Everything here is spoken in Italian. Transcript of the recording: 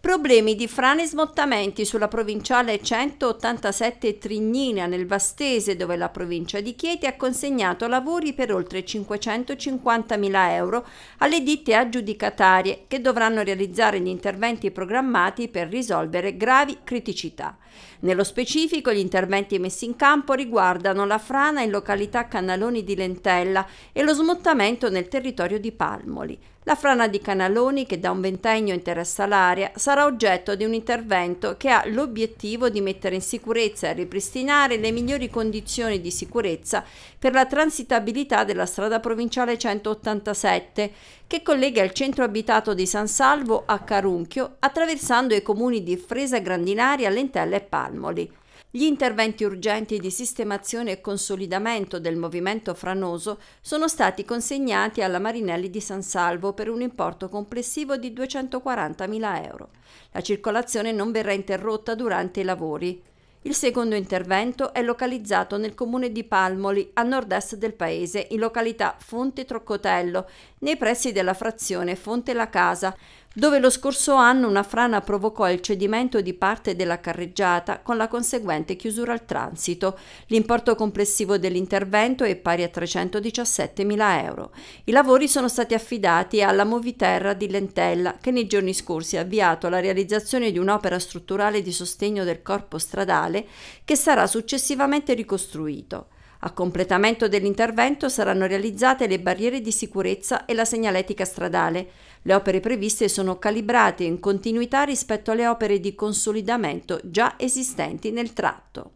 Problemi di frane e smottamenti sulla provinciale 187 Trignina nel Vastese, dove la provincia di Chieti ha consegnato lavori per oltre 550.000 euro alle ditte aggiudicatarie che dovranno realizzare gli interventi programmati per risolvere gravi criticità. Nello specifico gli interventi messi in campo riguardano la frana in località Cannaloni di Lentella e lo smottamento nel territorio di Palmoli. La frana di canaloni, che da un ventennio interessa l'area, sarà oggetto di un intervento che ha l'obiettivo di mettere in sicurezza e ripristinare le migliori condizioni di sicurezza per la transitabilità della strada provinciale 187, che collega il centro abitato di San Salvo a Carunchio, attraversando i comuni di Fresa Grandinaria, Lentella e Palmoli. Gli interventi urgenti di sistemazione e consolidamento del movimento franoso sono stati consegnati alla Marinelli di San Salvo per un importo complessivo di 240.000 euro. La circolazione non verrà interrotta durante i lavori. Il secondo intervento è localizzato nel comune di Palmoli, a nord-est del paese, in località Fonte Troccotello, nei pressi della frazione Fonte La Casa, dove lo scorso anno una frana provocò il cedimento di parte della carreggiata con la conseguente chiusura al transito. L'importo complessivo dell'intervento è pari a 317.000 euro. I lavori sono stati affidati alla Moviterra di Lentella, che nei giorni scorsi ha avviato la realizzazione di un'opera strutturale di sostegno del corpo stradale che sarà successivamente ricostruito. A completamento dell'intervento saranno realizzate le barriere di sicurezza e la segnaletica stradale. Le opere previste sono calibrate in continuità rispetto alle opere di consolidamento già esistenti nel tratto.